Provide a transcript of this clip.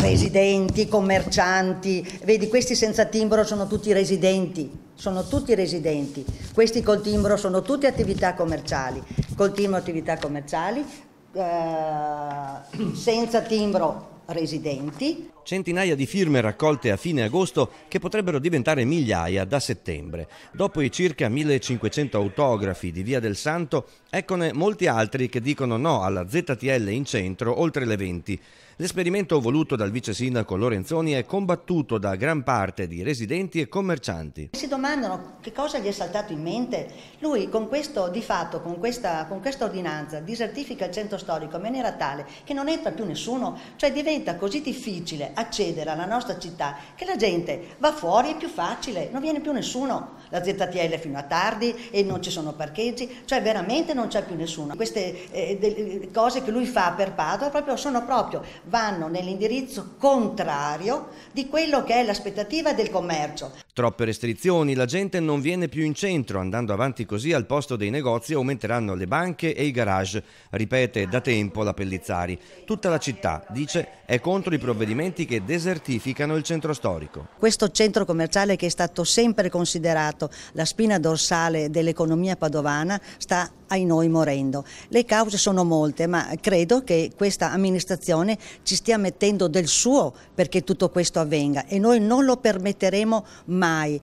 residenti, commercianti, vedi questi senza timbro sono tutti residenti, sono tutti residenti, questi col timbro sono tutte attività commerciali, col timbro attività commerciali, eh, senza timbro residenti. Centinaia di firme raccolte a fine agosto che potrebbero diventare migliaia da settembre. Dopo i circa 1500 autografi di Via del Santo, eccone molti altri che dicono no alla ZTL in centro oltre le 20. L'esperimento voluto dal vice sindaco Lorenzoni è combattuto da gran parte di residenti e commercianti. Si domandano che cosa gli è saltato in mente. Lui con questo, di fatto, con questa, con questa ordinanza desertifica il centro storico in maniera tale che non entra più nessuno, cioè diventa così difficile accedere alla nostra città, che la gente va fuori è più facile, non viene più nessuno, la ZTL fino a tardi e non ci sono parcheggi, cioè veramente non c'è più nessuno. Queste eh, eh, cose che lui fa per Padova proprio sono proprio, vanno nell'indirizzo contrario di quello che è l'aspettativa del commercio. Troppe restrizioni, la gente non viene più in centro, andando avanti così al posto dei negozi aumenteranno le banche e i garage, ripete da tempo la Pellizzari. Tutta la città, dice, è contro i provvedimenti che che desertificano il centro storico. Questo centro commerciale che è stato sempre considerato la spina dorsale dell'economia padovana sta ai noi morendo. Le cause sono molte, ma credo che questa amministrazione ci stia mettendo del suo perché tutto questo avvenga e noi non lo permetteremo mai.